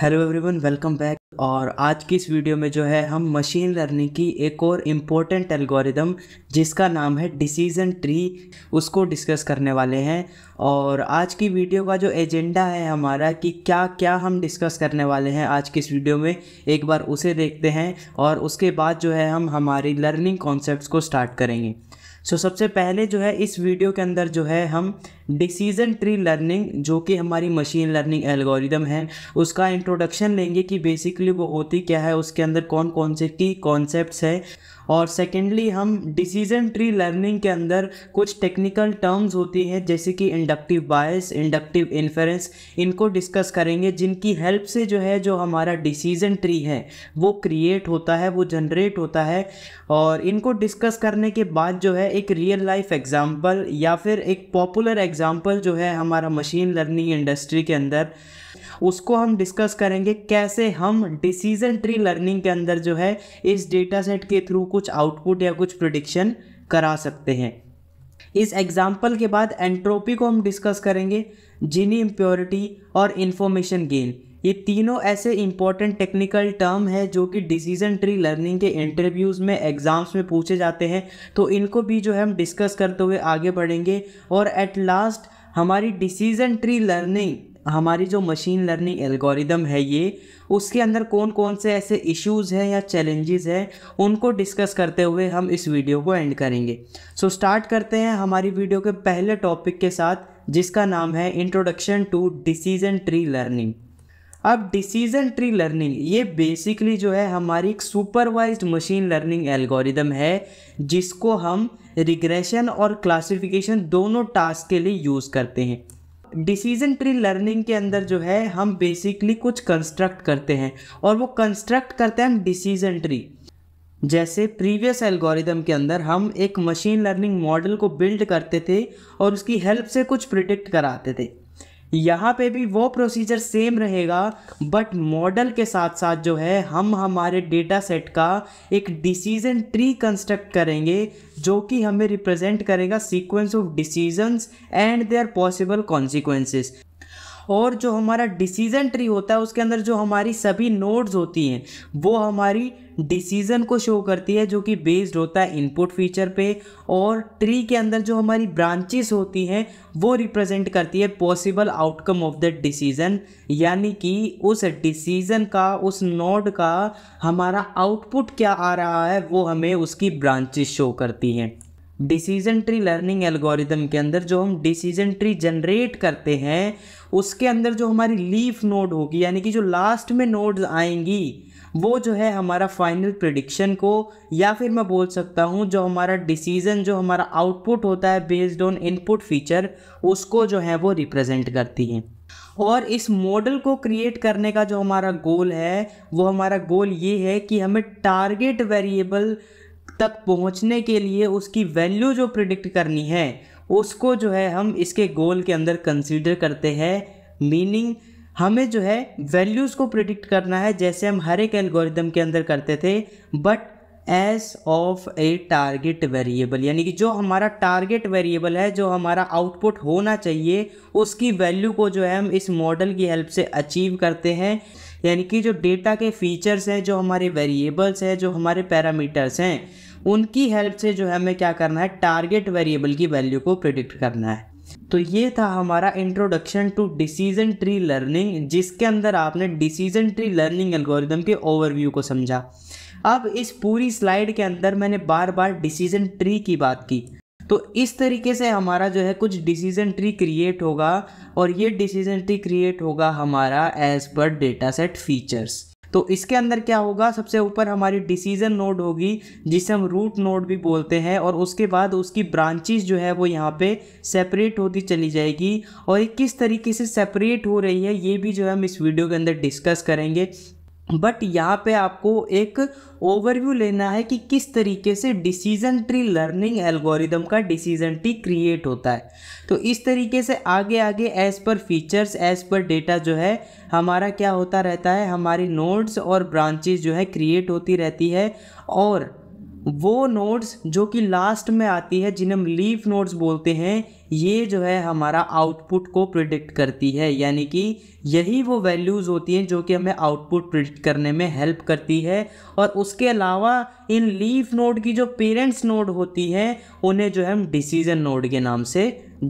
hello everyone welcome back और आज की इस वीडियो में जो है हम मशीन लर्निंग की एक और इम्पोर्टेंट एल्गोरिदम जिसका नाम है डिसीजन ट्री उसको डिस्कस करने वाले हैं और आज की वीडियो का जो एजेंडा है हमारा कि क्या क्या हम डिस्कस करने वाले हैं आज की इस वीडियो में एक बार उसे देखते हैं और उसके बाद जो है हम हमारी लर्निंग कॉन्सेप्ट को स्टार्ट करेंगे सो so, सबसे पहले जो है इस वीडियो के अंदर जो है हम डिसीजन ट्री लर्निंग जो कि हमारी मशीन लर्निंग एल्गोरिदम है उसका इंट्रोडक्शन लेंगे कि बेसिकली वो होती क्या है उसके अंदर कौन कौन से की कॉन्सेप्ट है और सेकेंडली हम डिसीजन ट्री लर्निंग के अंदर कुछ टेक्निकल टर्म्स होती हैं जैसे कि इंडक्टिव बायस इंडक्टिव इन्फेरेंस इनको डिस्कस करेंगे जिनकी हेल्प से जो है जो हमारा डिसीजन ट्री है वो क्रिएट होता है वो जनरेट होता है और इनको डिस्कस करने के बाद जो है एक रियल लाइफ एग्ज़ाम्पल या फिर एक पॉपुलर एग्ज़ाम्पल जो है हमारा मशीन लर्निंग इंडस्ट्री के अंदर उसको हम डिस्कस करेंगे कैसे हम डिसीजन ट्री लर्निंग के अंदर जो है इस डेटा सेट के थ्रू कुछ आउटपुट या कुछ प्रोडिक्शन करा सकते हैं इस एग्जाम्पल के बाद एंट्रोपी को हम डिस्कस करेंगे जिनी इम्प्योरिटी और इन्फॉर्मेशन गेन ये तीनों ऐसे इंपॉर्टेंट टेक्निकल टर्म है जो कि डिसीजन ट्री लर्निंग के इंटरव्यूज़ में एग्ज़ाम्स में पूछे जाते हैं तो इनको भी जो है हम डिस्कस करते हुए आगे बढ़ेंगे और एट लास्ट हमारी डिसीजन ट्री लर्निंग हमारी जो मशीन लर्निंग एल्गोरिदम है ये उसके अंदर कौन कौन से ऐसे इश्यूज़ हैं या चैलेंजेस हैं उनको डिस्कस करते हुए हम इस वीडियो को एंड करेंगे सो so, स्टार्ट करते हैं हमारी वीडियो के पहले टॉपिक के साथ जिसका नाम है introduction to decision tree learning अब डिसीजन ट्री लर्निंग ये बेसिकली जो है हमारी एक सुपरवाइज्ड मशीन लर्निंग एल्गोरिदम है जिसको हम रिग्रेशन और क्लासिफिकेशन दोनों टास्क के लिए यूज़ करते हैं डिसीजन ट्री लर्निंग के अंदर जो है हम बेसिकली कुछ कंस्ट्रक्ट करते हैं और वो कंस्ट्रक्ट करते हैं हम डिसीजन ट्री जैसे प्रीवियस एल्गोरिदम के अंदर हम एक मशीन लर्निंग मॉडल को बिल्ड करते थे और उसकी हेल्प से कुछ प्रिडिक्ट कराते थे यहाँ पे भी वो प्रोसीजर सेम रहेगा बट मॉडल के साथ साथ जो है हम हमारे डेटा सेट का एक डिसीजन ट्री कंस्ट्रक्ट करेंगे जो कि हमें रिप्रेजेंट करेगा sequence of decisions and their possible consequences और जो हमारा डिसीजन ट्री होता है उसके अंदर जो हमारी सभी नोड्स होती हैं वो हमारी डिसीजन को शो करती है जो कि बेस्ड होता है इनपुट फीचर पे और ट्री के अंदर जो हमारी ब्रांचेस होती हैं वो रिप्रेजेंट करती है possible outcome of the decision यानी कि उस डिसीजन का उस नोड का हमारा आउटपुट क्या आ रहा है वो हमें उसकी ब्रांचेस शो करती हैं डिसीजन ट्री लर्निंग एल्गोरिदम के अंदर जो हम डिसीजन ट्री जनरेट करते हैं उसके अंदर जो हमारी लीफ नोड होगी यानी कि जो लास्ट में नोड्स आएंगी वो जो है हमारा फाइनल प्रडिक्शन को या फिर मैं बोल सकता हूँ जो हमारा डिसीज़न जो हमारा आउटपुट होता है बेस्ड ऑन इनपुट फीचर उसको जो है वो रिप्रेजेंट करती हैं और इस मॉडल को क्रिएट करने का जो हमारा गोल है वो हमारा गोल ये है कि हमें टारगेट वेरिएबल तक पहुंचने के लिए उसकी वैल्यू जो प्रिडिक्ट करनी है उसको जो है हम इसके गोल के अंदर कंसीडर करते हैं मीनिंग हमें जो है वैल्यूज़ को प्रिडिक्ट करना है जैसे हम हर एक एल्गोरिदम के अंदर करते थे but as of a target variable यानी कि जो हमारा टारगेट वेरिएबल है जो हमारा आउटपुट होना चाहिए उसकी वैल्यू को जो है हम इस मॉडल की हेल्प से अचीव करते हैं यानी कि जो डेटा के फीचर्स हैं जो हमारे वेरिएबल्स हैं जो हमारे पैरामीटर्स हैं उनकी हेल्प से जो है हमें क्या करना है टारगेट वेरिएबल की वैल्यू को प्रिडिक्ट करना है तो ये था हमारा introduction to decision tree learning जिसके अंदर आपने डिसीजन ट्री लर्निंग एल्गोरिदम के ओवरव्यू को समझा अब इस पूरी स्लाइड के अंदर मैंने बार बार डिसीजन ट्री की बात की तो इस तरीके से हमारा जो है कुछ डिसीजन ट्री क्रिएट होगा और ये डिसीजन ट्री क्रिएट होगा हमारा as per data set features तो इसके अंदर क्या होगा सबसे ऊपर हमारी डिसीजन नोड होगी जिसे हम रूट नोड भी बोलते हैं और उसके बाद उसकी ब्रांचेज जो है वो यहाँ पे सेपरेट होती चली जाएगी और ये किस तरीके से सेपरेट हो रही है ये भी जो है हम इस वीडियो के अंदर डिस्कस करेंगे बट यहाँ पे आपको एक ओवरव्यू लेना है कि किस तरीके से डिसीजन ट्री लर्निंग एल्गोरिदम का डिसीजन ट्री क्रिएट होता है तो इस तरीके से आगे आगे as per features as per data जो है हमारा क्या होता रहता है हमारी नोड्स और ब्रांचेज जो है क्रिएट होती रहती है और वो नोड्स जो कि लास्ट में आती है जिन्हें हम लीफ नोड्स बोलते हैं ये जो है हमारा आउटपुट को प्रिडिक्ट करती है यानी कि यही वो वैल्यूज़ होती हैं जो कि हमें आउटपुट प्रिडिक्ट करने में हेल्प करती है और उसके अलावा इन लीफ नोड की जो पेरेंट्स नोड होती हैं उन्हें जो है हम डिसीजन नोड के नाम से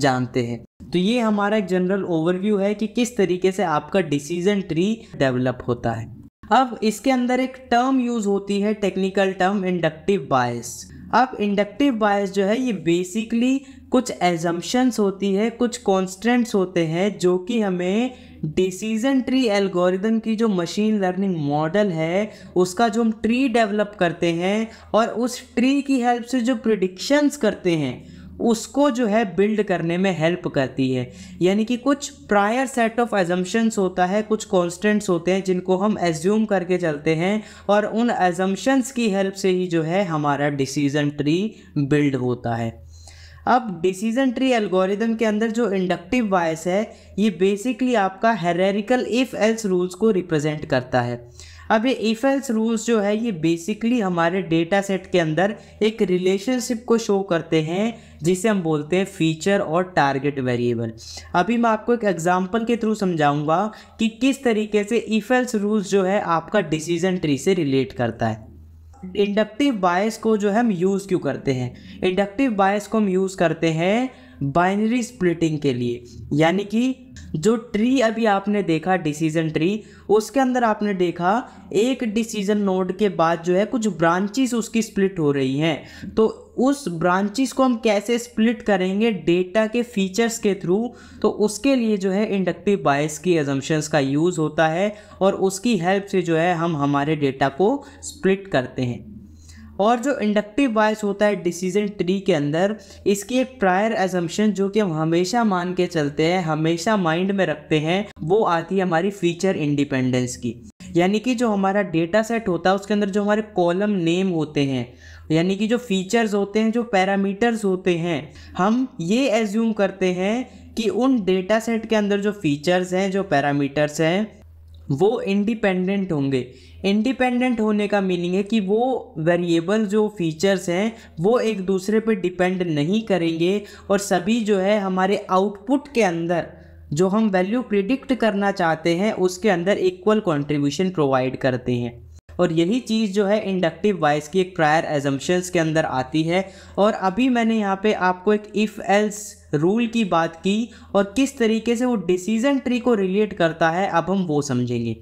जानते हैं तो ये हमारा एक जनरल ओवरव्यू है कि किस तरीके से आपका डिसीजन ट्री डेवलप होता है अब इसके अंदर एक टर्म यूज़ होती है टेक्निकल टर्म इंडक्टिव बायस अब इंडक्टिव बायस जो है ये बेसिकली कुछ एजम्पन्स होती है कुछ कॉन्स्टेंट्स होते हैं जो कि हमें डिसीजन ट्री एल्गोरिदम की जो मशीन लर्निंग मॉडल है उसका जो हम ट्री डेवलप करते हैं और उस ट्री की हेल्प से जो प्रिडिक्शंस करते हैं उसको जो है बिल्ड करने में हेल्प करती है यानी कि कुछ प्रायर सेट ऑफ एजम्पन्स होता है कुछ कॉन्स्टेंट्स होते हैं जिनको हम एज्यूम करके चलते हैं और उन एजम्पन्स की हेल्प से ही जो है हमारा डिसीजन ट्री बिल्ड होता है अब डिसीजन ट्री एल्गोरिदम के अंदर जो इंडक्टिव बायस है ये बेसिकली आपका हेरेरिकल इफ़ एल्स रूल्स को रिप्रेजेंट करता है अब ये रूल्स जो है ये बेसिकली हमारे डेटा सेट के अंदर एक रिलेशनशिप को शो करते हैं जिसे हम बोलते हैं फीचर और टारगेट वेरिएबल अभी मैं आपको एक एग्जांपल के थ्रू समझाऊंगा कि किस तरीके से इफ़ेल्स e रूल्स जो है आपका डिसीजन ट्री से रिलेट करता है इंडक्टिव बायस को जो है हम यूज़ क्यों करते हैं इंडक्टिव बायस को हम यूज़ करते हैं बाइनरी स्प्लिटिंग के लिए यानी कि जो ट्री अभी आपने देखा डिसीजन ट्री उसके अंदर आपने देखा एक डिसीजन नोड के बाद जो है कुछ ब्रांचेस उसकी स्प्लिट हो रही हैं तो उस ब्रांचेस को हम कैसे स्प्लिट करेंगे डेटा के फीचर्स के थ्रू तो उसके लिए जो है इंडक्टिव बायस की एजम्पन्स का यूज़ होता है और उसकी हेल्प से जो है हम हमारे डेटा को स्प्लिट करते हैं और जो इंडक्टिव बायस होता है डिसीजन ट्री के अंदर इसकी एक प्रायर एजम्पन जो कि हम हमेशा मान के चलते हैं हमेशा माइंड में रखते हैं वो आती है हमारी फीचर इंडिपेंडेंस की यानी कि जो हमारा डेटा सेट होता है उसके अंदर जो हमारे कॉलम नेम होते हैं यानी कि जो फीचर्स होते हैं जो पैरामीटर्स होते हैं हम ये एज्यूम करते हैं कि उन डेटा सेट के अंदर जो फीचर्स हैं जो पैरामीटर्स हैं वो इंडिपेंडेंट होंगे इंडिपेंडेंट होने का मीनिंग है कि वो वेरिएबल जो फीचर्स हैं वो एक दूसरे पे डिपेंड नहीं करेंगे और सभी जो है हमारे आउटपुट के अंदर जो हम वैल्यू प्रिडिक्ट करना चाहते हैं उसके अंदर इक्वल कंट्रीब्यूशन प्रोवाइड करते हैं और यही चीज़ जो है इंडक्टिव वाइज़ की एक प्रायर एजम्पन्स के अंदर आती है और अभी मैंने यहाँ पे आपको एक इफ़ एल्स रूल की बात की और किस तरीके से वो डिसीजन ट्री को रिलेट करता है अब हम वो समझेंगे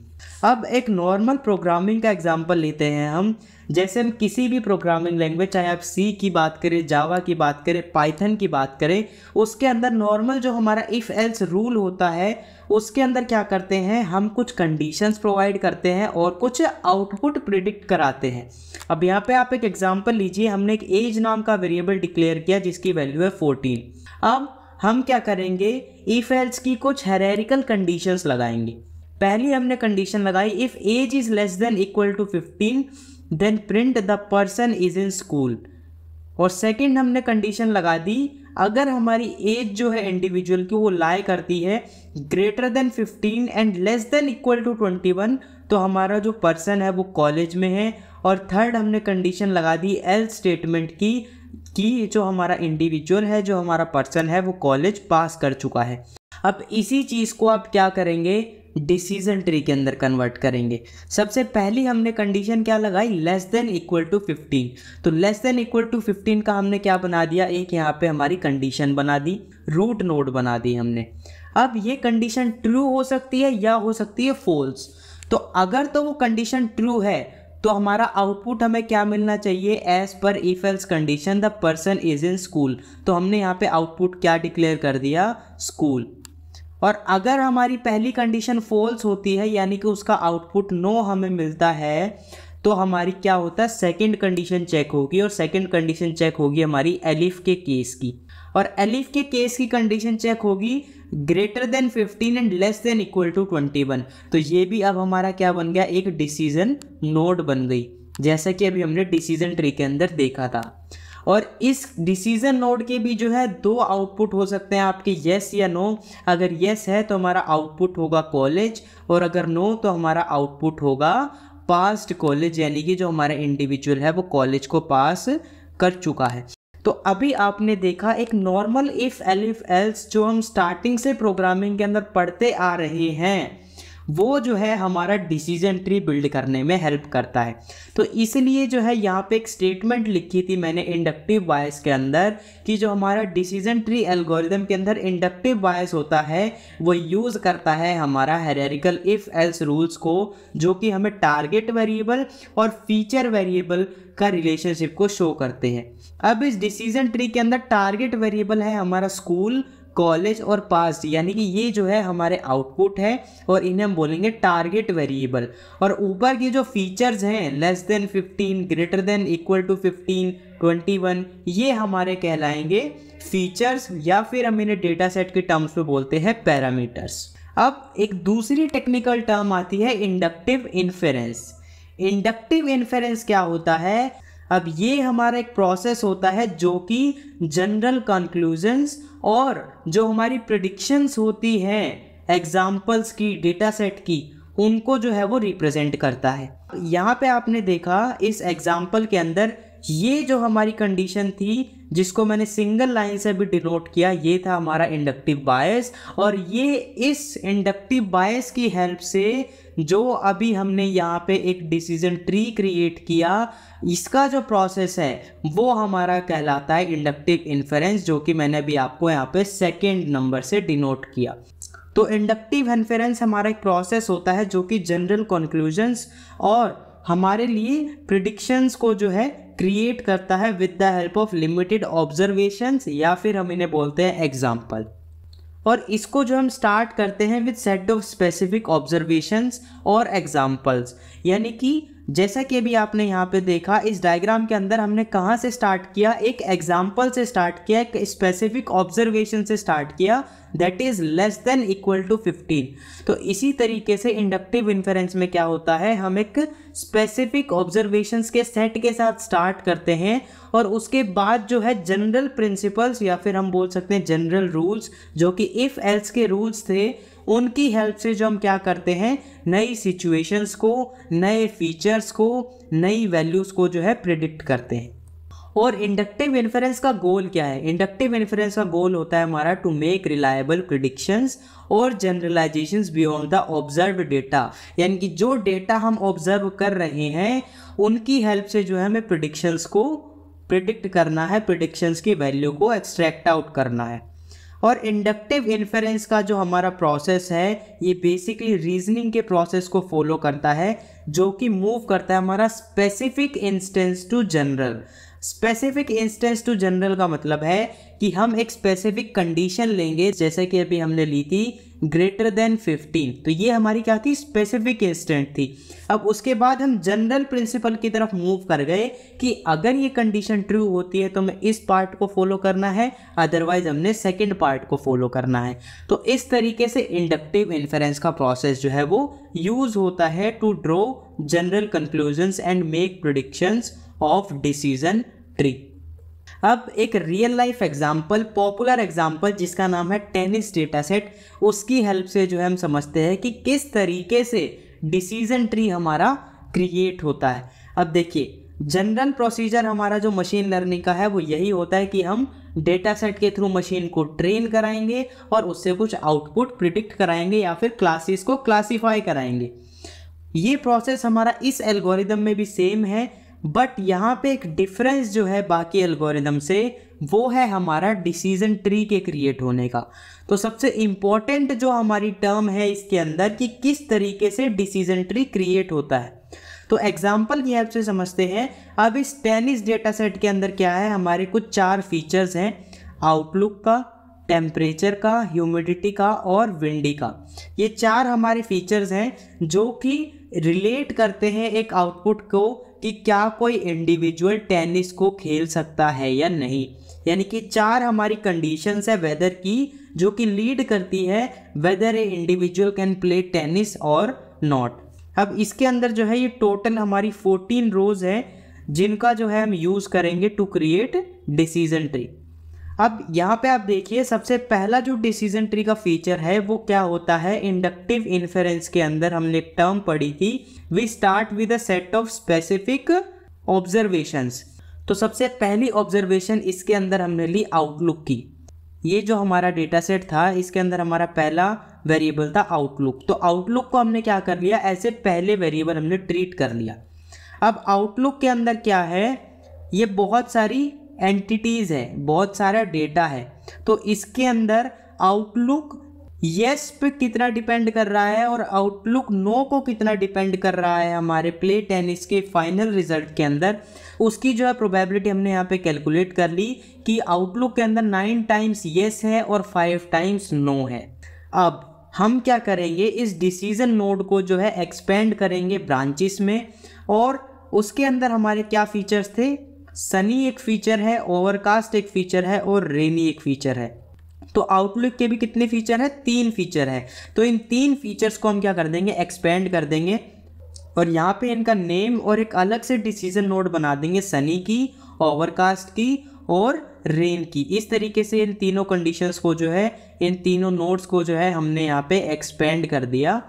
अब एक नॉर्मल प्रोग्रामिंग का एग्जांपल लेते हैं हम जैसे हम किसी भी प्रोग्रामिंग लैंग्वेज चाहे आप सी की बात करें जावा की बात करें पाइथन की बात करें उसके अंदर नॉर्मल जो हमारा इफ़ एल्स रूल होता है उसके अंदर क्या करते हैं हम कुछ कंडीशंस प्रोवाइड करते हैं और कुछ आउटपुट प्रिडिक्ट कराते हैं अब यहाँ पे आप एक एग्जांपल लीजिए हमने एक एज नाम का वेरिएबल डिक्लेयर किया जिसकी वैल्यू है फोर्टीन अब हम क्या करेंगे इफ़ एल्स की कुछ हेरेरिकल कंडीशंस लगाएंगे पहली हमने कंडीशन लगाई if age is less than equal to fifteen then print the person is in school और सेकेंड हमने कंडीशन लगा दी अगर हमारी एज जो है इंडिविजुअल की वो लाई करती है greater than fifteen and less than equal to twenty one तो हमारा जो पर्सन है वो कॉलेज में है और थर्ड हमने कंडीशन लगा दी एल स्टेटमेंट की कि जो हमारा इंडिविजुअल है जो हमारा पर्सन है वो कॉलेज पास कर चुका है अब इसी चीज़ को आप क्या करेंगे डिसीजन ट्री के अंदर कन्वर्ट करेंगे सबसे पहली हमने कंडीशन क्या लगाई लेस देन इक्वल टू 15 तो लेस देन इक्वल टू 15 का हमने क्या बना दिया एक यहाँ पे हमारी कंडीशन बना दी रूट नोड बना दी हमने अब ये कंडीशन ट्रू हो सकती है या हो सकती है फॉल्स तो अगर तो वो कंडीशन ट्रू है तो हमारा आउटपुट हमें क्या मिलना चाहिए एज पर if else condition the person is in school तो हमने यहाँ पे आउटपुट क्या डिक्लेयर कर दिया स्कूल और अगर हमारी पहली कंडीशन फॉल्स होती है यानी कि उसका आउटपुट नो हमें मिलता है तो हमारी क्या होता है सेकंड कंडीशन चेक होगी और सेकंड कंडीशन चेक होगी हमारी एलिफ के केस की और एलिफ के केस की कंडीशन चेक होगी greater than 15 and less than equal to 21 तो ये भी अब हमारा क्या बन गया एक डिसीजन नोड बन गई जैसा कि अभी हमने डिसीजन ट्री के अंदर देखा था और इस डिसीजन नोड के भी जो है दो आउटपुट हो सकते हैं आपके येस या नो अगर येस है तो हमारा आउटपुट होगा कॉलेज और अगर नो तो हमारा आउटपुट होगा पास्ट कॉलेज यानी कि जो हमारा इंडिविजुअल है वो कॉलेज को पास कर चुका है तो अभी आपने देखा एक नॉर्मल इफ़ एलिफ एल्स जो हम स्टार्टिंग से प्रोग्रामिंग के अंदर पढ़ते आ रहे हैं वो जो है हमारा डिसीजन ट्री बिल्ड करने में हेल्प करता है तो इसलिए जो है यहाँ पे एक स्टेटमेंट लिखी थी मैंने इंडक्टिव बायस के अंदर कि जो हमारा डिसीजन ट्री एल्गोरिदम के अंदर इंडक्टिव बायस होता है वो यूज़ करता है हमारा हेरेरिकल इफ़ एल्स रूल्स को जो कि हमें टारगेट वेरिएबल और फीचर वेरिएबल का रिलेशनशिप को शो करते हैं अब इस डिसीजन ट्री के अंदर टारगेट वेरिएबल है हमारा स्कूल कॉलेज और पास यानी कि ये जो है हमारे आउटपुट है और इन्हें हम बोलेंगे टारगेट वेरिएबल और ऊपर के जो फीचर्स हैं less than 15 greater than equal to 15 21 ये हमारे कहलाएंगे फीचर्स या फिर हम इन्हें डेटा सेट के टर्म्स में बोलते हैं पैरामीटर्स अब एक दूसरी टेक्निकल टर्म आती है इंडक्टिव इन्फेरेंस इंडक्टिव इन्फेरेंस क्या होता है अब ये हमारा एक प्रोसेस होता है जो कि जनरल कंक्लूजन्स और जो हमारी प्रडिक्शंस होती हैं एग्जाम्पल्स की डेटा सेट की उनको जो है वो रिप्रेजेंट करता है यहाँ पे आपने देखा इस एग्जाम्पल के अंदर ये जो हमारी कंडीशन थी जिसको मैंने सिंगल लाइन से भी डिनोट किया ये था हमारा इंडक्टिव बायस और ये इस इंडक्टिव बायस की हेल्प से जो अभी हमने यहाँ पे एक डिसीजन ट्री क्रिएट किया इसका जो प्रोसेस है वो हमारा कहलाता है इंडक्टिव इन्फेरेंस जो कि मैंने अभी आपको यहाँ पे सेकेंड नंबर से डिनोट किया तो इंडक्टिव इन्फेरेंस हमारा एक प्रोसेस होता है जो कि जनरल कंक्लूजन्स और हमारे लिए प्रिडिक्शंस को जो है क्रिएट करता है with the help of limited observations या फिर हम इन्हें बोलते हैं एग्जाम्पल और इसको जो हम स्टार्ट करते हैं with set of specific observations और एग्जाम्पल्स यानी कि जैसा कि अभी आपने यहाँ पे देखा इस डायग्राम के अंदर हमने कहाँ से स्टार्ट किया एक एग्जाम्पल से स्टार्ट किया एक स्पेसिफिक ऑब्जर्वेशन से स्टार्ट किया that is less than equal to 15 तो इसी तरीके से इंडक्टिव इन्फ्रेंस में क्या होता है हम एक स्पेसिफिक ऑब्जर्वेशंस के सेट के साथ स्टार्ट करते हैं और उसके बाद जो है जनरल प्रिंसिपल्स या फिर हम बोल सकते हैं जनरल रूल्स जो कि इफ़ एल्स के रूल्स थे उनकी हेल्प से जो हम क्या करते हैं नई सिचुएशंस को नए फीचर्स को नई वैल्यूज़ को जो है प्रिडिक्ट करते हैं और इंडक्टिव इन्फ्रेंस का गोल क्या है इंडक्टिव इन्फ्रेंस का गोल होता है हमारा टू मेक रिलायबल प्रिडिक्शंस और generalisations beyond the observe data यानी कि जो डेटा हम ऑब्जर्व कर रहे हैं उनकी हेल्प से जो है हमें प्रिडिक्शंस को प्रिडिक्ट करना है प्रिडिक्शंस की वैल्यू को एक्सट्रैक्ट आउट करना है और इंडक्टिव इन्फेरेंस का जो हमारा प्रोसेस है ये बेसिकली रीजनिंग के प्रोसेस को फॉलो करता है जो कि मूव करता है हमारा specific instance to general specific instance to general का मतलब है कि हम एक स्पेसिफिक कंडीशन लेंगे जैसे कि अभी हमने ली थी ग्रेटर देन 15 तो ये हमारी क्या थी स्पेसिफिक इंस्टेंट थी अब उसके बाद हम जनरल प्रिंसिपल की तरफ मूव कर गए कि अगर ये कंडीशन ट्रू होती है तो हमें इस पार्ट को फॉलो करना है अदरवाइज हमने सेकेंड पार्ट को फॉलो करना है तो इस तरीके से इंडक्टिव इन्फ्रेंस का प्रोसेस जो है वो यूज़ होता है to draw general conclusions and make predictions of decision tree अब एक real life example popular example जिसका नाम है टेनिस डेटा सेट उसकी हेल्प से जो है हम समझते हैं कि किस तरीके से डिसीजन ट्री हमारा क्रिएट होता है अब देखिए जनरल प्रोसीजर हमारा जो मशीन लर्निंग का है वो यही होता है कि हम डेटा सेट के थ्रू मशीन को ट्रेन कराएंगे और उससे कुछ आउटपुट प्रिडिक्ट कराएंगे या फिर क्लासेस को क्लासीफाई कराएंगे ये प्रोसेस हमारा इस एल्गोरिदम में भी सेम है बट यहाँ पे एक डिफरेंस जो है बाकी एल्गोरिदम से वो है हमारा डिसीजन ट्री के क्रिएट होने का तो सबसे इम्पॉर्टेंट जो हमारी टर्म है इसके अंदर कि किस तरीके से डिसीजन ट्री क्रिएट होता है तो एग्जाम्पल की हेल्प से समझते हैं अब इस टेनिस डेटा सेट के अंदर क्या है हमारे कुछ चार फीचर्स हैं आउटलुक का टेम्परेचर का ह्यूमिडिटी का और विंडी का ये चार हमारे फीचर्स हैं जो कि रिलेट करते हैं एक आउटपुट को कि क्या कोई इंडिविजुअल टेनिस को खेल सकता है या नहीं यानी कि चार हमारी कंडीशंस है वेदर की जो कि लीड करती है whether a individual can play tennis और नॉट अब इसके अंदर जो है ये टोटल हमारी फोर्टीन रोज है जिनका जो है हम यूज़ करेंगे टू क्रिएट डिसीजन ट्री अब यहाँ पे आप देखिए सबसे पहला जो डिसीजन ट्री का फीचर है वो क्या होता है इंडक्टिव इन्फेरेंस के अंदर हमने टर्म पढ़ी थी we start with a set of specific observations तो सबसे पहली ऑब्जर्वेशन इसके अंदर हमने ली आउटलुक की ये जो हमारा डेटा सेट था इसके अंदर हमारा पहला वेरिएबल था आउटलुक तो आउटलुक को हमने क्या कर लिया ऐसे पहले वेरिएबल हमने ट्रीट कर लिया अब आउटलुक के अंदर क्या है ये बहुत सारी एंटिटीज़ है बहुत सारा डेटा है तो इसके अंदर आउटलुक यस पे कितना डिपेंड कर रहा है और आउटलुक नो को कितना डिपेंड कर रहा है हमारे प्ले टेनिस के फाइनल रिजल्ट के अंदर उसकी जो है प्रोबेबिलिटी हमने यहाँ पे कैलकुलेट कर ली कि आउटलुक के अंदर नाइन टाइम्स येस है और फाइव टाइम्स नो है अब हम क्या करेंगे इस डिसीजन नोड को जो है एक्सपेंड करेंगे ब्रांचेस में और उसके अंदर हमारे क्या फीचर्स थे सनी एक फीचर है ओवरकास्ट एक फीचर है और रेनी एक फीचर है तो आउटलुक के भी कितने फीचर हैं तीन फीचर हैं तो इन तीन फीचर्स को हम क्या कर देंगे एक्सपेंड कर देंगे और यहाँ पे इनका नेम और एक अलग से डिसीजन नोड बना देंगे सनी की ओवरकास्ट की और रेन की इस तरीके से इन तीनों कंडीशंस को जो है इन तीनों नोड्स को जो है हमने यहाँ पे एक्सपेंड कर दिया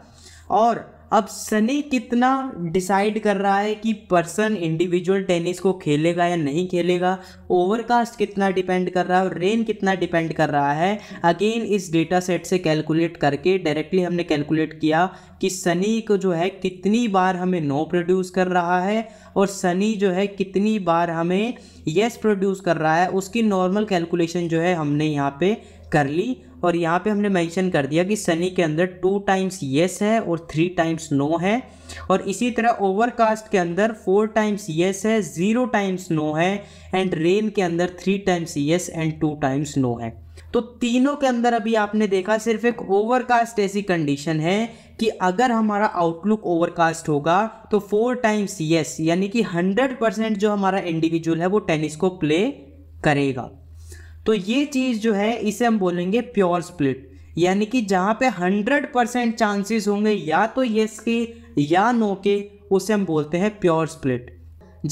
और अब सनी कितना डिसाइड कर रहा है कि पर्सन इंडिविजुअल टेनिस को खेलेगा या नहीं खेलेगा ओवरकास्ट कितना डिपेंड कर रहा है और रेन कितना डिपेंड कर रहा है अगेन इस डेटा सेट से कैलकुलेट करके डायरेक्टली हमने कैलकुलेट किया कि सनी को जो है कितनी बार हमें नो प्रोड्यूस कर रहा है और सनी जो है कितनी बार हमें येस प्रोड्यूस कर रहा है उसकी नॉर्मल कैलकुलेशन जो है हमने यहाँ पे कर ली और यहाँ पे हमने मेंशन कर दिया कि सनी के अंदर टू टाइम्स येस है और थ्री टाइम्स नो है और इसी तरह ओवरकास्ट के अंदर फोर टाइम्स येस है ज़ीरो टाइम्स नो है एंड रेन के अंदर three times yes and two times no है तो तीनों के अंदर अभी आपने देखा सिर्फ एक ओवरकास्ट ऐसी कंडीशन है कि अगर हमारा आउटलुक ओवरकास्ट होगा तो फोर टाइम्स येस यानी कि हंड्रेड परसेंट जो हमारा इंडिविजुअल है वो टेनिस को प्ले करेगा तो ये चीज़ जो है इसे हम बोलेंगे प्योर स्प्लिट यानी कि जहाँ पे 100 परसेंट चांसेस होंगे या तो यस के या नो के उसे हम बोलते हैं प्योर स्प्लिट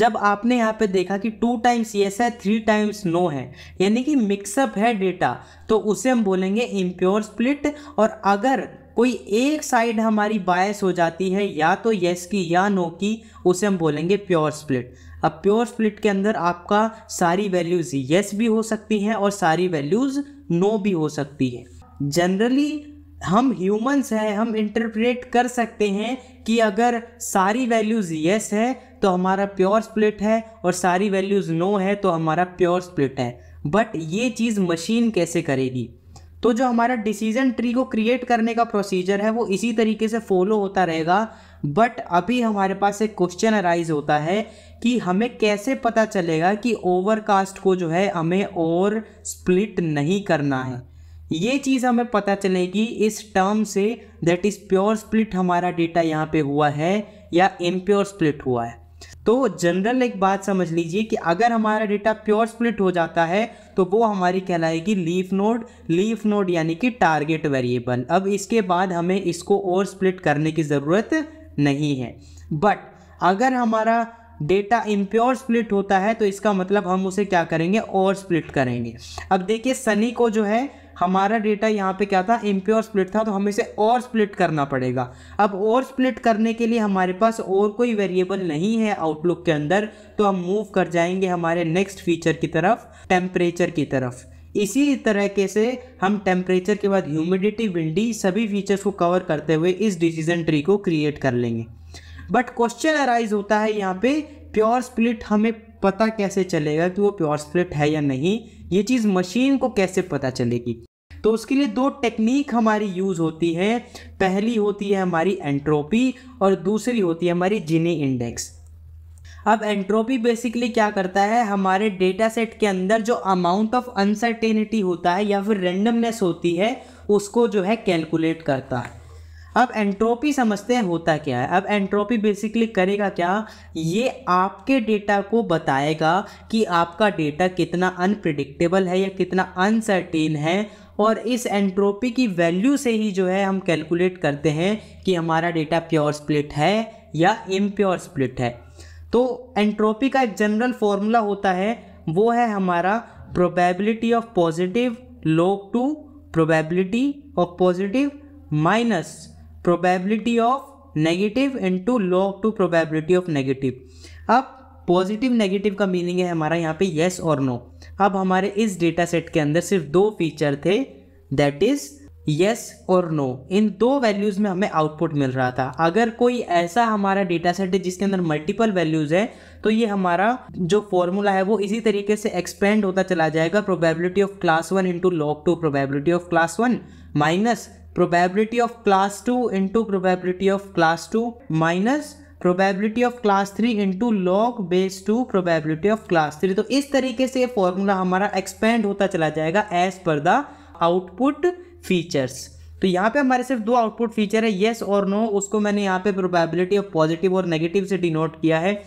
जब आपने यहाँ पे देखा कि टू टाइम्स यस है थ्री टाइम्स नो है यानी कि मिक्सअप है डेटा तो उसे हम बोलेंगे इम्प्योर स्प्लिट और अगर कोई एक साइड हमारी बायस हो जाती है या तो यस की या नो की उसे हम बोलेंगे प्योर स्प्लिट अब प्योर स्प्लिट के अंदर आपका सारी वैल्यूज़ येस भी हो सकती हैं और सारी वैल्यूज़ नो भी हो सकती है जनरली हम ह्यूमंस हैं हम इंटरप्रेट कर सकते हैं कि अगर सारी वैल्यूज़ येस है तो हमारा प्योर स्प्लिट है और सारी वैल्यूज़ नो है तो हमारा प्योर स्प्लिट है बट ये चीज़ मशीन कैसे करेगी तो जो हमारा डिसीजन ट्री को क्रिएट करने का प्रोसीजर है वो इसी तरीके से फॉलो होता रहेगा बट अभी हमारे पास एक क्वेश्चन अराइज होता है कि हमें कैसे पता चलेगा कि ओवरकास्ट को जो है हमें और स्प्लिट नहीं करना है ये चीज़ हमें पता चलेगी इस टर्म से दैट इज़ प्योर स्प्लिट हमारा डेटा यहाँ पे हुआ है या इम्प्योर स्प्लिट हुआ है तो जनरल एक बात समझ लीजिए कि अगर हमारा डेटा प्योर स्प्लिट हो जाता है तो वो हमारी कहलाएगी लीफ नोड लीफ नोड यानी कि टारगेट वेरिएबल अब इसके बाद हमें इसको और स्प्लिट करने की ज़रूरत नहीं है बट अगर हमारा डेटा इम्प्योर स्प्लिट होता है तो इसका मतलब हम उसे क्या करेंगे और स्प्लिट करेंगे अब देखिए सनी को जो है हमारा डेटा यहाँ पे क्या था इम्प्योर स्प्लिट था तो हमें इसे और स्प्लिट करना पड़ेगा अब और स्प्लिट करने के लिए हमारे पास और कोई वेरिएबल नहीं है आउटलुक के अंदर तो हम मूव कर जाएंगे हमारे नेक्स्ट फीचर की तरफ टेम्परेचर की तरफ इसी तरीके से हम टेम्परेचर के बाद ह्यूमिडिटी विंडी सभी फीचर्स को कवर करते हुए इस डिसीजन ट्री को क्रिएट कर लेंगे बट क्वेश्चन अराइज होता है यहाँ पे प्योर स्प्लिट हमें पता कैसे चलेगा कि वो प्योर स्प्लिट है या नहीं ये चीज़ मशीन को कैसे पता चलेगी तो उसके लिए दो टेक्निक हमारी यूज़ होती है पहली होती है हमारी एंट्रोपी और दूसरी होती है हमारी जिनी इंडेक्स अब एंट्रोपी बेसिकली क्या करता है हमारे डेटा सेट के अंदर जो अमाउंट ऑफ अनसर्टेनिटी होता है या फिर रेंडमनेस होती है उसको जो है कैलकुलेट करता है अब एंट्रोपी समझते हैं होता क्या है अब एंट्रोपी बेसिकली करेगा क्या ये आपके डेटा को बताएगा कि आपका डेटा कितना अनप्रिडिक्टेबल है या कितना अनसर्टेन है और इस एंट्रोपी की वैल्यू से ही जो है हम कैलकुलेट करते हैं कि हमारा डेटा प्योर स्प्लिट है या इम्प्योर स्प्लिट है तो एंट्रोपी का एक जनरल फॉर्मूला होता है वो है हमारा probability of positive log two probability of positive minus probability of negative two log two probability of negative अब पॉजिटिव नेगेटिव का मीनिंग है हमारा यहाँ पे येस और नो अब हमारे इस डेटा सेट के अंदर सिर्फ दो फीचर थे दैट इज़ येस और नो इन दो वैल्यूज़ में हमें आउटपुट मिल रहा था अगर कोई ऐसा हमारा डेटा सेट है जिसके अंदर मल्टीपल वैल्यूज़ है तो ये हमारा जो फॉर्मूला है वो इसी तरीके से एक्सपेंड होता चला जाएगा probability of class one into log two probability of class one minus probability of class two into probability of class two minus probability of class three into log base two probability of class three तो इस तरीके से ये formula हमारा expand होता चला जाएगा as per the output features तो यहाँ पे हमारे सिर्फ दो आउटपुट फीचर है येस और नो उसको मैंने यहाँ पे प्रोबेबिलिटी ऑफ पॉजिटिव और नेगेटिव से डिनोट किया है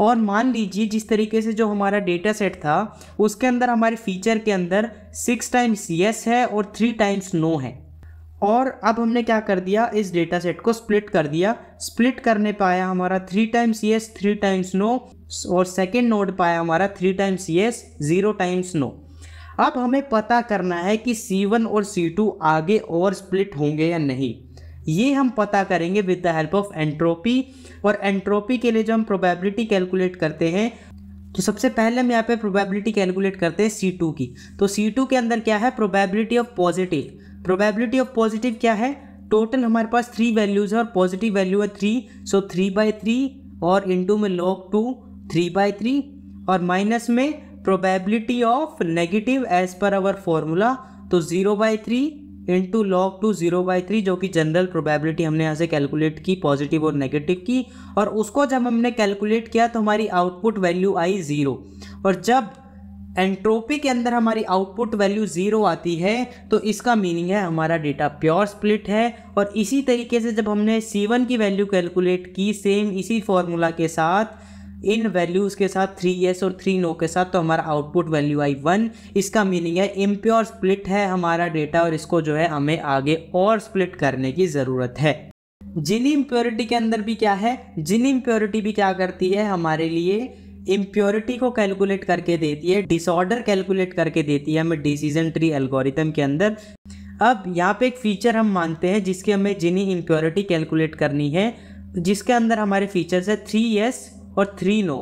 और मान लीजिए जिस तरीके से जो हमारा डेटा सेट था उसके अंदर हमारे फीचर के अंदर सिक्स टाइम्स येस है और थ्री टाइम्स नो है और अब हमने क्या कर दिया इस डेटा सेट को स्प्लिट कर दिया स्प्लिट करने पाया हमारा three times yes three times no और सेकेंड नोड पाया हमारा three times yes zero times no अब हमें पता करना है कि C1 और C2 आगे ओवर स्प्लिट होंगे या नहीं ये हम पता करेंगे with the help of entropy और एंट्रोपी के लिए जो हम प्रोबेबिलिटी कैलकुलेट करते हैं तो सबसे पहले हम यहाँ पे प्रोबेबिलिटी कैलकुलेट करते हैं टू की तो टू के अंदर क्या है probability of positive probability of positive क्या है टोटल हमारे पास थ्री वैल्यूज़ है और पॉजिटिव वैल्यू है three so three by three और इंटू में log two three by three और माइनस में probability of negative as per our formula तो zero by three into log two zero by three जो कि जनरल प्रोबेबिलिटी हमने यहाँ से कैलकुलेट की पॉजिटिव और नेगेटिव की और उसको जब हमने कैलकुलेट किया तो हमारी आउटपुट वैल्यू आई ज़ीरो और जब एंट्रोपी के अंदर हमारी आउटपुट वैल्यू ज़ीरो आती है तो इसका मीनिंग है हमारा डेटा प्योर स्प्लिट है और इसी तरीके से जब हमने सी वन की वैल्यू कैलकुलेट की सेम इसी फॉर्मूला के साथ इन वैल्यूज़ के साथ थ्री येस और थ्री नो के साथ तो हमारा आउटपुट वैल्यू आई वन इसका मीनिंग है इम्प्योर स्प्लिट है हमारा डेटा और इसको जो है हमें आगे और स्प्लिट करने की ज़रूरत है जिन इम्प्योरिटी के अंदर भी क्या है जिन इम्प्योरिटी भी क्या करती है हमारे लिए इम्प्योरिटी को कैलकुलेट करके देती है डिसऑर्डर कैलकुलेट करके देती है हमें डिसीजन ट्री एल्गोरिथम के अंदर अब यहाँ पे एक फीचर हम मानते हैं जिसके हमें जिनी इम्प्योरिटी कैलकुलेट करनी है जिसके अंदर हमारे फीचर्स है थ्री एस और थ्री नो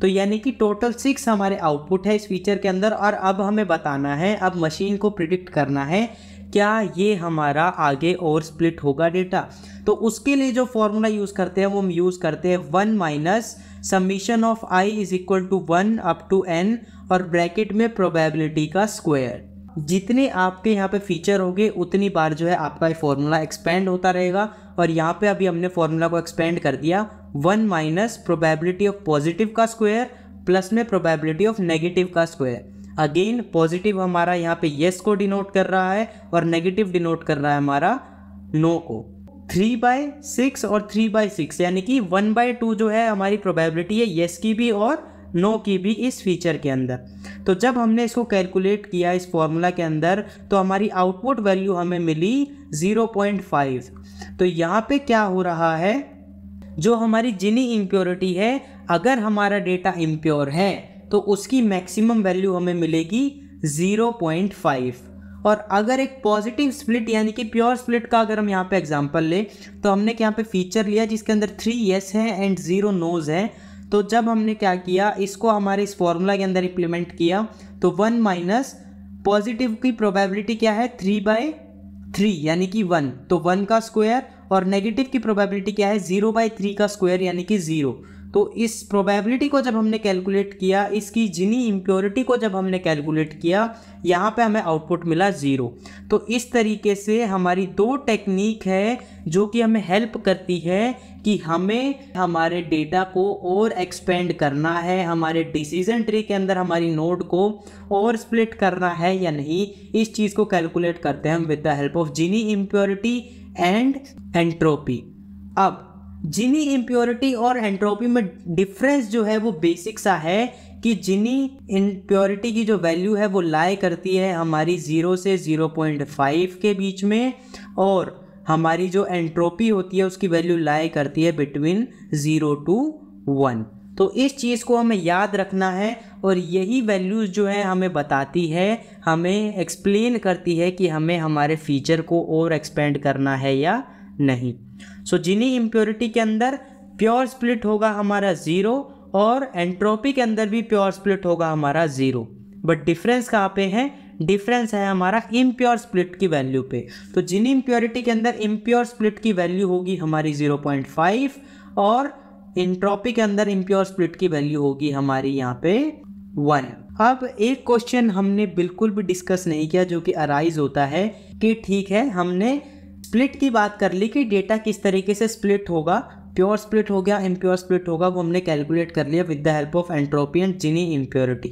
तो यानी कि टोटल सिक्स हमारे आउटपुट है इस फीचर के अंदर और अब हमें बताना है अब मशीन को प्रिडिक्ट करना है क्या ये हमारा आगे और स्प्लिट होगा डेटा तो उसके लिए जो फॉर्मूला यूज़ करते हैं वो हम यूज़ करते हैं one minus summation of i is equal to one up to n और ब्रैकेट में प्रोबेबिलिटी का स्क्वायर जितने आपके यहाँ पे फीचर होंगे उतनी बार जो है आपका ये फॉर्मूला एक्सपेंड होता रहेगा और यहाँ पे अभी हमने फॉर्मूला को एक्सपेंड कर दिया one minus probability of positive का स्क्वायर प्लस में प्रोबेबिलिटी ऑफ नेगेटिव का स्क्वायर अगेन पॉजिटिव हमारा यहाँ पे येस को डिनोट कर रहा है और नेगेटिव डिनोट कर रहा है हमारा नो को थ्री बाय सिक्स और थ्री बाय सिक्स यानी कि वन बाय टू जो है हमारी प्रोबेबिलिटी है येस की भी और नौ की भी इस फीचर के अंदर तो जब हमने इसको कैलकुलेट किया इस फॉर्मूला के अंदर तो हमारी आउटपुट वैल्यू हमें मिली 0.5 तो यहाँ पे क्या हो रहा है जो हमारी जिनी इम्प्योरिटी है अगर हमारा डेटा इम्प्योर है तो उसकी मैक्सिमम वैल्यू हमें मिलेगी 0.5 और अगर एक पॉजिटिव स्प्लिट यानी कि प्योर स्प्लिट का अगर हम यहाँ पे एग्जांपल लें तो हमने यहाँ पे फीचर लिया जिसके अंदर थ्री येस हैं एंड ज़ीरो नोज़ हैं तो जब हमने क्या किया इसको हमारे इस फॉर्मूला के अंदर इम्प्लीमेंट किया तो वन माइनस पॉजिटिव की प्रोबेबिलिटी क्या है थ्री बाय थ्री यानी कि वन तो वन का स्क्वायर और नेगेटिव की प्रोबेबिलिटी क्या है जीरो बाय थ्री का स्क्वायर यानी कि जीरो तो इस प्रोबेबिलिटी को जब हमने कैलकुलेट किया इसकी जिनी इम्प्योरिटी को जब हमने कैलकुलेट किया यहाँ पे हमें आउटपुट मिला ज़ीरो तो इस तरीके से हमारी दो टेक्निक है जो कि हमें हेल्प करती है कि हमें हमारे डेटा को और एक्सपेंड करना है हमारे डिसीजन ट्री के अंदर हमारी नोड को और स्प्लिट करना है या नहीं इस चीज़ को कैलकुलेट करते हैं हम with the help of Gini impurity and entropy अब जिनी इम्प्योरिटी और एंट्रोपी में डिफरेंस जो है वो बेसिक सा है कि जिनी इम्प्योरिटी की जो वैल्यू है वो लाए करती है हमारी ज़ीरो से ज़ीरो पॉइंट फाइव के बीच में और हमारी जो एंट्रोपी होती है उसकी वैल्यू लाए करती है बिटवीन ज़ीरो टू वन तो इस चीज़ को हमें याद रखना है और यही वैल्यूज़ जो है हमें बताती है हमें एक्सप्लेन करती है कि हमें हमारे फीचर को और एक्सपेंड करना है या नहीं सो जिनी इम्प्योरिटी के अंदर प्योर स्प्लिट होगा हमारा ज़ीरो और एंट्रोपी के अंदर भी प्योर स्प्लिट होगा हमारा ज़ीरो बट डिफरेंस कहाँ पे है डिफरेंस है हमारा इम्प्योर स्प्लिट की वैल्यू पे तो जिनी इम्प्योरिटी के अंदर इम्प्योर स्प्लिट की वैल्यू होगी हमारी 0.5 और इंट्रोपी के अंदर इम्प्योर स्प्लिट की वैल्यू होगी हमारी यहाँ पे वन अब एक क्वेश्चन हमने बिल्कुल भी डिस्कस नहीं किया जो कि अराइज होता है कि ठीक है हमने स्प्लिट की बात कर ली कि डेटा किस तरीके से स्प्लिट होगा प्योर स्प्लिट हो गया इम्प्योर स्प्लिट होगा वो हमने कैलकुलेट कर लिया with the help of entropy and Gini impurity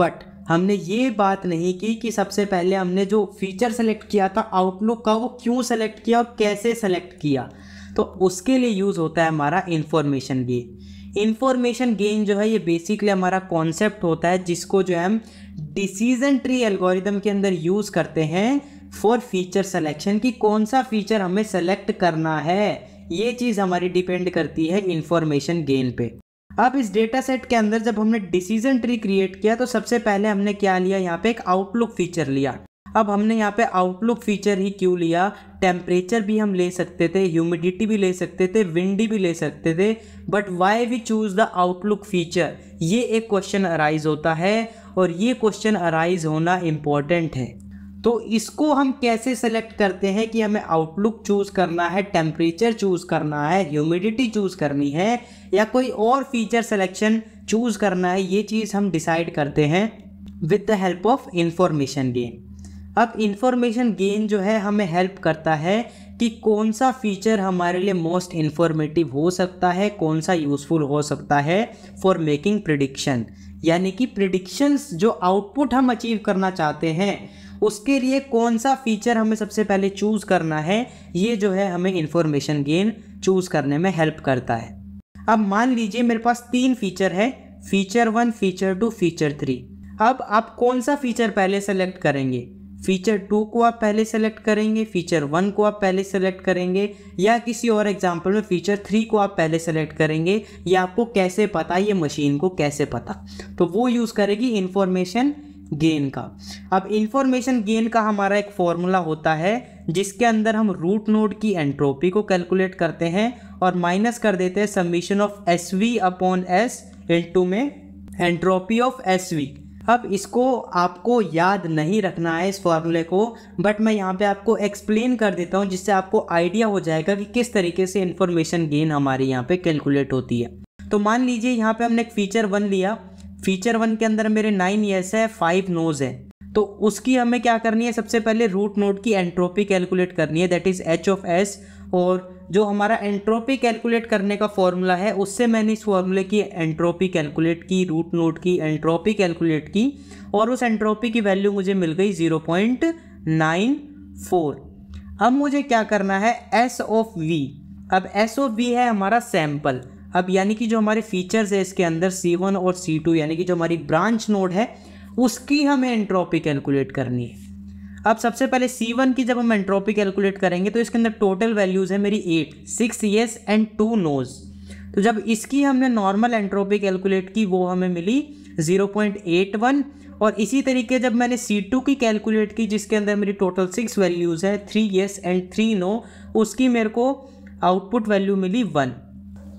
but हमने ये बात नहीं की कि सबसे पहले हमने जो फीचर सेलेक्ट किया था आउटलुक का वो क्यों सेलेक्ट किया और कैसे सेलेक्ट किया तो उसके लिए यूज़ होता है हमारा इन्फॉर्मेशन गेन इन्फॉर्मेशन गेन जो है ये बेसिकली हमारा कॉन्सेप्ट होता है जिसको जो है हम डिसीजन ट्री एल्गोरिदम के अंदर यूज़ करते हैं फॉर फीचर सेलेक्शन कि कौन सा फीचर हमें सेलेक्ट करना है ये चीज़ हमारी डिपेंड करती है इन्फॉर्मेशन गेन पे अब इस डेटा सेट के अंदर जब हमने डिसीजन ट्री क्रिएट किया तो सबसे पहले हमने क्या लिया यहाँ पे एक आउटलुक फीचर लिया अब हमने यहाँ पे आउटलुक फीचर ही क्यों लिया टेम्परेचर भी हम ले सकते थे ह्यूमिडिटी भी ले सकते थे विंडी भी ले सकते थे but why we choose the outlook feature ये एक क्वेश्चन अराइज होता है और ये क्वेश्चन अराइज होना इम्पॉर्टेंट है तो इसको हम कैसे सेलेक्ट करते हैं कि हमें आउटलुक चूज़ करना है टेम्परेचर चूज़ करना है ह्यूमिडिटी चूज़ करनी है या कोई और फीचर सेलेक्शन चूज़ करना है ये चीज़ हम डिसाइड करते हैं with the help of information gain अब इंफॉर्मेशन गेन जो है हमें हेल्प करता है कि कौन सा फीचर हमारे लिए मोस्ट इन्फॉर्मेटिव हो सकता है कौन सा यूज़फुल हो सकता है फॉर मेकिंग प्रिडिक्शन यानी कि प्रिडिक्शंस जो आउटपुट हम अचीव करना चाहते हैं उसके लिए कौन सा फीचर हमें सबसे पहले चूज़ करना है ये जो है हमें इन्फॉर्मेशन गेन चूज़ करने में हेल्प करता है अब मान लीजिए मेरे पास तीन फीचर है feature one feature two feature three अब आप कौन सा फीचर पहले सेलेक्ट करेंगे फीचर टू को आप पहले सेलेक्ट करेंगे फीचर वन को आप पहले सेलेक्ट करेंगे या किसी और एग्जाम्पल में फीचर थ्री को आप पहले सेलेक्ट करेंगे या आपको कैसे पता ये मशीन को कैसे पता तो वो यूज़ करेगी इन्फॉर्मेशन गेन का अब इंफॉर्मेशन गेन का हमारा एक फॉर्मूला होता है जिसके अंदर हम रूट नोड की एंट्रोपी को कैलकुलेट करते हैं और माइनस कर देते हैं summation of S V upon S into में एंट्रोपी ऑफ एस वी अब इसको आपको याद नहीं रखना है इस फॉर्मूले को बट मैं यहाँ पे आपको एक्सप्लेन कर देता हूँ जिससे आपको आइडिया हो जाएगा कि किस तरीके से इन्फॉर्मेशन गेन हमारे यहाँ पे कैलकुलेट होती है तो मान लीजिए यहाँ पे हमने एक फीचर वन लिया फीचर वन के अंदर मेरे नाइन येस है फाइव नोज है तो उसकी हमें क्या करनी है सबसे पहले रूट नोड की एंट्रोपी कैलकुलेट करनी है that is H of S और जो हमारा एंट्रोपी कैलकुलेट करने का फॉर्मूला है उससे मैंने इस फॉर्मूले की एंट्रोपी कैलकुलेट की रूट नोड की एंट्रोपी कैलकुलेट की और उस एंट्रोपी की वैल्यू मुझे मिल गई ज़ीरो पॉइंट नाइन फोर अब मुझे क्या करना है एस ऑफ वी अब एस ऑफ वी है हमारा सैम्पल अब यानी कि जो हमारे फीचर्स है इसके अंदर सी वन और सी टू यानी कि जो हमारी ब्रांच नोड है उसकी हमें एंट्रोपी कैलकुलेट करनी है अब सबसे पहले सी वन की जब हम एंट्रोपी कैलकुलेट करेंगे तो इसके अंदर टोटल वैल्यूज़ है मेरी eight six yes and two noes तो जब इसकी हमने नॉर्मल एंट्रोपी कैलकुलेट की वो हमें मिली ज़ीरो पॉइंट एट वन और इसी तरीके जब मैंने सी टू की कैलकुलेट की जिसके अंदर मेरी टोटल सिक्स वैल्यूज़ है three yes and three no उसकी मेरे को आउटपुट वैल्यू मिली वन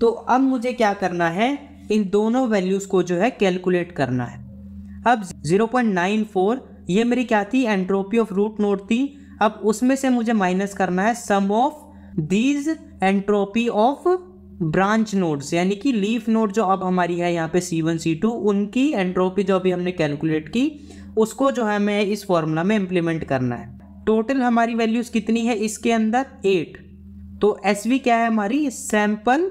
तो अब मुझे क्या करना है इन दोनों वैल्यूज़ को जो है कैलकुलेट करना है अब 0.94 ये मेरी क्या थी एंट्रोपी ऑफ रूट नोट थी अब उसमें से मुझे माइनस करना है sum of these entropy of branch nodes यानी कि लीफ नोड जो अब हमारी है यहाँ पे सी वन सी टू उनकी एंट्रोपी जो अभी हमने कैलकुलेट की उसको जो है हमें इस फॉर्मूला में इम्प्लीमेंट करना है टोटल हमारी वैल्यूज़ कितनी है इसके अंदर एट तो एस क्या है हमारी सैम्पल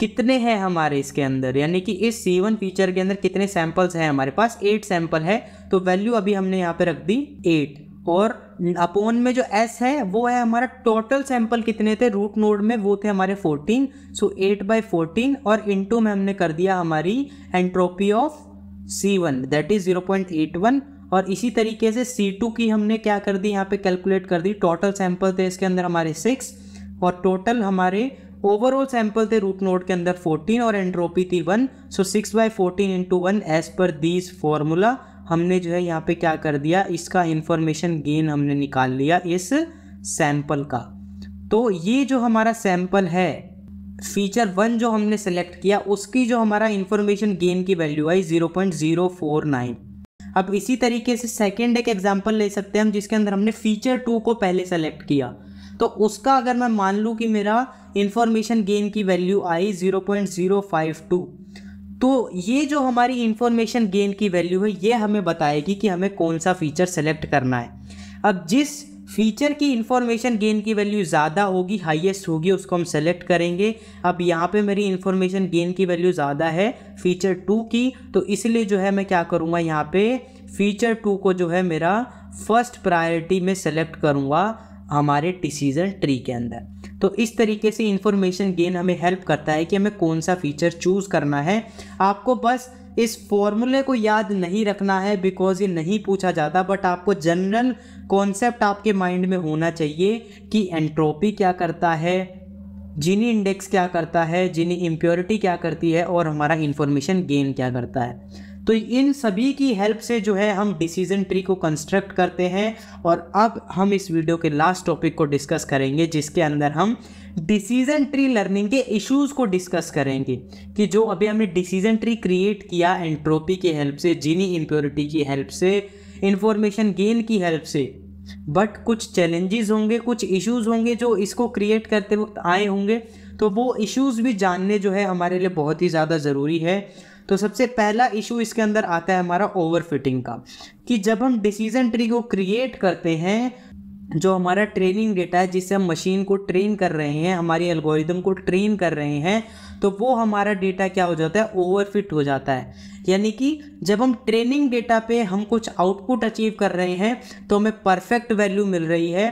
कितने हैं हमारे इसके अंदर यानी कि इस सी वन फीचर के अंदर कितने सैम्पल्स हैं हमारे पास एट सैम्पल है तो वैल्यू अभी हमने यहाँ पे रख दी एट और अपोन में जो एस है वो है हमारा टोटल सैंपल कितने थे रूट नोड में वो थे हमारे fourteen so eight by fourteen और इनटू में हमने कर दिया हमारी entropy of C one that is zero point eight one और इसी तरीके से सी टू की हमने क्या कर दी यहाँ पे कैलकुलेट कर दी टोटल सैंपल थे इसके अंदर हमारे सिक्स और टोटल हमारे ओवरऑल सैंपल थे रूट नोड के अंदर 14 और एंट्रोपी थी 1 so 6 by fourteen into one as per these formula हमने जो है यहाँ पे क्या कर दिया इसका इन्फॉर्मेशन गेन हमने निकाल लिया इस सैंपल का तो ये जो हमारा सैंपल है फीचर वन जो हमने सेलेक्ट किया उसकी जो हमारा इन्फॉर्मेशन गेन की वैल्यू आई zero point zero four nine अब इसी तरीके से सेकेंड एक एग्जाम्पल ले सकते हैं हम जिसके अंदर हमने फीचर टू को पहले सेलेक्ट किया तो उसका अगर मैं मान लूँ कि मेरा इन्फॉर्मेशन गेन की वैल्यू आई zero point zero five two तो ये जो हमारी इन्फॉर्मेशन गेन की वैल्यू है ये हमें बताएगी कि हमें कौन सा फीचर सेलेक्ट करना है अब जिस फीचर की इन्फॉर्मेशन गेन की वैल्यू ज़्यादा होगी हाईएस्ट होगी उसको हम सेलेक्ट करेंगे अब यहाँ पे मेरी इन्फॉर्मेशन गेन की वैल्यू ज़्यादा है फीचर टू की तो इसलिए जो है मैं क्या करूँगा यहाँ पे फीचर टू को जो है मेरा फर्स्ट प्रायोरिटी में सेलेक्ट करूँगा हमारे डिसीजन ट्री के अंदर तो इस तरीके से इन्फॉर्मेशन गेन हमें हेल्प करता है कि हमें कौन सा फीचर चूज़ करना है आपको बस इस फॉर्मूले को याद नहीं रखना है बिकॉज ये नहीं पूछा जाता बट आपको जनरल कॉन्सेप्ट आपके माइंड में होना चाहिए कि एंट्रोपी क्या करता है जिनी इंडेक्स क्या करता है जिनी इम्प्योरिटी क्या करती है और हमारा इन्फॉर्मेशन गेन क्या करता है तो इन सभी की हेल्प से जो है हम डिसीजन ट्री को कंस्ट्रक्ट करते हैं और अब हम इस वीडियो के लास्ट टॉपिक को डिस्कस करेंगे जिसके अंदर हम डिसीजन ट्री लर्निंग के इश्यूज को डिस्कस करेंगे कि जो अभी हमने डिसीजन ट्री क्रिएट किया एंट्रोपी की हेल्प से जीनी इम्प्योरिटी की हेल्प से इंफॉर्मेशन गेन की हेल्प से बट कुछ चैलेंजेस होंगे कुछ इश्यूज होंगे जो इसको क्रिएट करते वक्त आए होंगे तो वो इश्यूज़ भी जानने जो है हमारे लिए बहुत ही ज़्यादा ज़रूरी है तो सबसे पहला इशू इसके अंदर आता है हमारा ओवरफिटिंग का कि जब हम डिसीजन ट्री को क्रिएट करते हैं जो हमारा ट्रेनिंग डेटा है जिससे हम मशीन को ट्रेन कर रहे हैं हमारी एल्गोरिदम को ट्रेन कर रहे हैं तो वो हमारा डेटा क्या हो जाता है ओवरफिट हो जाता है यानी कि जब हम ट्रेनिंग डेटा पे हम कुछ आउटपुट अचीव कर रहे हैं तो हमें परफेक्ट वैल्यू मिल रही है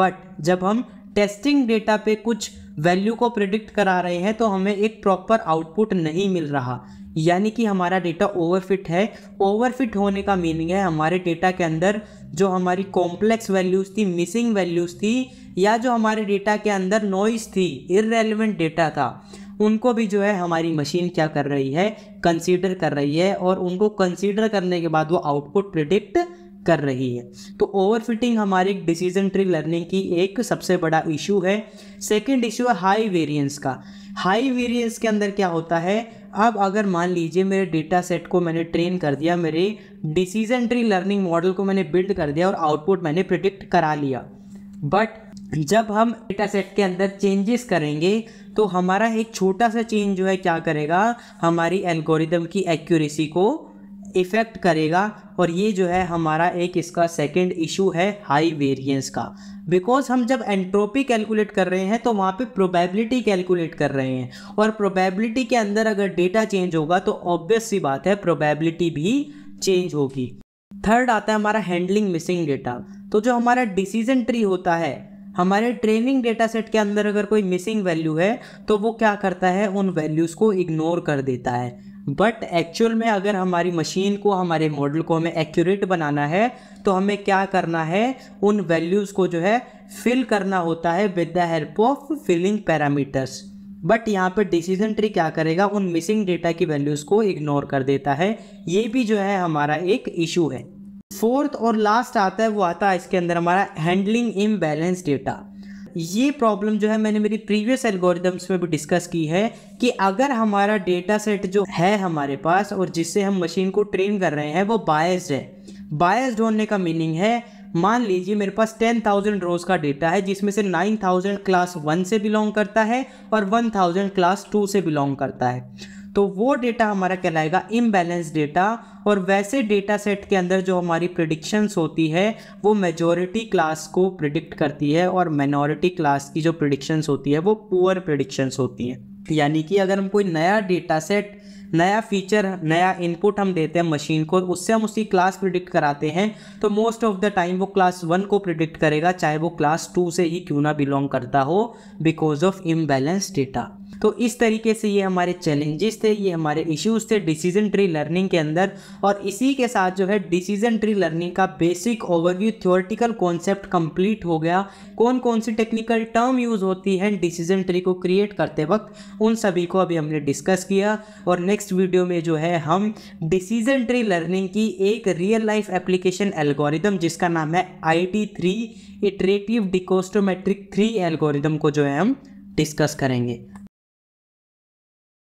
बट जब हम टेस्टिंग डेटा पे कुछ वैल्यू को प्रिडिक्ट करा रहे हैं तो हमें एक प्रॉपर आउटपुट नहीं मिल रहा यानी कि हमारा डेटा ओवरफिट है ओवरफिट होने का मीनिंग है हमारे डेटा के अंदर जो हमारी कॉम्प्लेक्स वैल्यूज़ थी मिसिंग वैल्यूज़ थी या जो हमारे डेटा के अंदर नॉइज थी इरेलीवेंट डेटा था उनको भी जो है हमारी मशीन क्या कर रही है कंसीडर कर रही है और उनको कंसीडर करने के बाद वो आउटपुट प्रिडिक्ट कर रही है तो ओवरफिटिंग हमारी डिसीजन ट्री लर्निंग की एक सबसे बड़ा इशू है सेकंड इशू है हाई वेरिएंस का हाई वेरिएंस के अंदर क्या होता है अब अगर मान लीजिए मेरे डेटा सेट को मैंने ट्रेन कर दिया मेरे डिसीजन ट्री लर्निंग मॉडल को मैंने बिल्ड कर दिया और आउटपुट मैंने प्रिडिक्ट करा लिया बट जब हम डेटा सेट के अंदर चेंजेस करेंगे तो हमारा एक छोटा सा चेंज जो है क्या करेगा हमारी एल्गोरिदम की एक्यूरेसी को इफ़ेक्ट करेगा और ये जो है हमारा एक इसका सेकंड इशू है हाई वेरिएंस का बिकॉज हम जब एंट्रोपी कैलकुलेट कर रहे हैं तो वहाँ पे प्रोबेबिलिटी कैलकुलेट कर रहे हैं और प्रोबेबिलिटी के अंदर अगर डेटा चेंज होगा तो ऑब्वियस सी बात है प्रोबेबिलिटी भी चेंज होगी थर्ड आता है हमारा हैंडलिंग मिसिंग डेटा तो जो हमारा डिसीजन ट्री होता है हमारे ट्रेनिंग डेटा सेट के अंदर अगर कोई मिसिंग वैल्यू है तो वो क्या करता है उन वैल्यूज़ को इग्नोर कर देता है बट एक्चुअल में अगर हमारी मशीन को हमारे मॉडल को हमें एक्यूरेट बनाना है तो हमें क्या करना है उन वैल्यूज़ को जो है फिल करना होता है with the help of filling parameters but यहाँ पर डिसीजन ट्री क्या करेगा उन मिसिंग डेटा की वैल्यूज़ को इग्नोर कर देता है ये भी जो है हमारा एक इशू है फोर्थ और लास्ट आता है वो आता है इसके अंदर हमारा हैंडलिंग बैलेंस डेटा ये प्रॉब्लम जो है मैंने मेरी प्रीवियस एल्गोरिदम्स में भी डिस्कस की है कि अगर हमारा डेटा सेट जो है हमारे पास और जिससे हम मशीन को ट्रेन कर रहे हैं वो बायस्ड है बायस्ड होने का मीनिंग है मान लीजिए मेरे पास 10,000 रोज़ का डेटा है जिसमें से 9,000 क्लास वन से बिलोंग करता है और 1,000 क्लास टू से बिलोंग करता है तो वो डेटा हमारा कहलाएगा इम्बैलेंस डेटा और वैसे डेटा सेट के अंदर जो हमारी प्रडिक्शंस होती है वो मेजोरिटी क्लास को प्रिडिक्ट करती है और माइनॉरिटी क्लास की जो प्रडिक्शंस होती है वो पुअर प्रडिक्शंस होती हैं यानी कि अगर हम कोई नया डेटा सेट नया फीचर नया इनपुट हम देते हैं मशीन को उससे हम उसकी क्लास प्रिडिक्ट कराते हैं तो मोस्ट ऑफ द टाइम वो क्लास वन को प्रिडिक्ट करेगा चाहे वो क्लास टू से ही क्यों ना बिलोंग करता हो बिकॉज ऑफ इम्बैलेंस डेटा तो इस तरीके से ये हमारे चैलेंजेस थे ये हमारे इश्यूज थे डिसीजन ट्री लर्निंग के अंदर और इसी के साथ जो है डिसीजन ट्री लर्निंग का basic overview theoretical concept complete हो गया कौन कौन सी टेक्निकल टर्म यूज़ होती है डिसीजन ट्री को क्रिएट करते वक्त उन सभी को अभी हमने डिस्कस किया और नेक्स्ट वीडियो में जो है हम डिसीजन ट्री लर्निंग की एक रियल लाइफ एप्लीकेशन एल्गोरिदम जिसका नाम है I D three iterative dichotomiser three algorithm को जो है हम डिस्कस करेंगे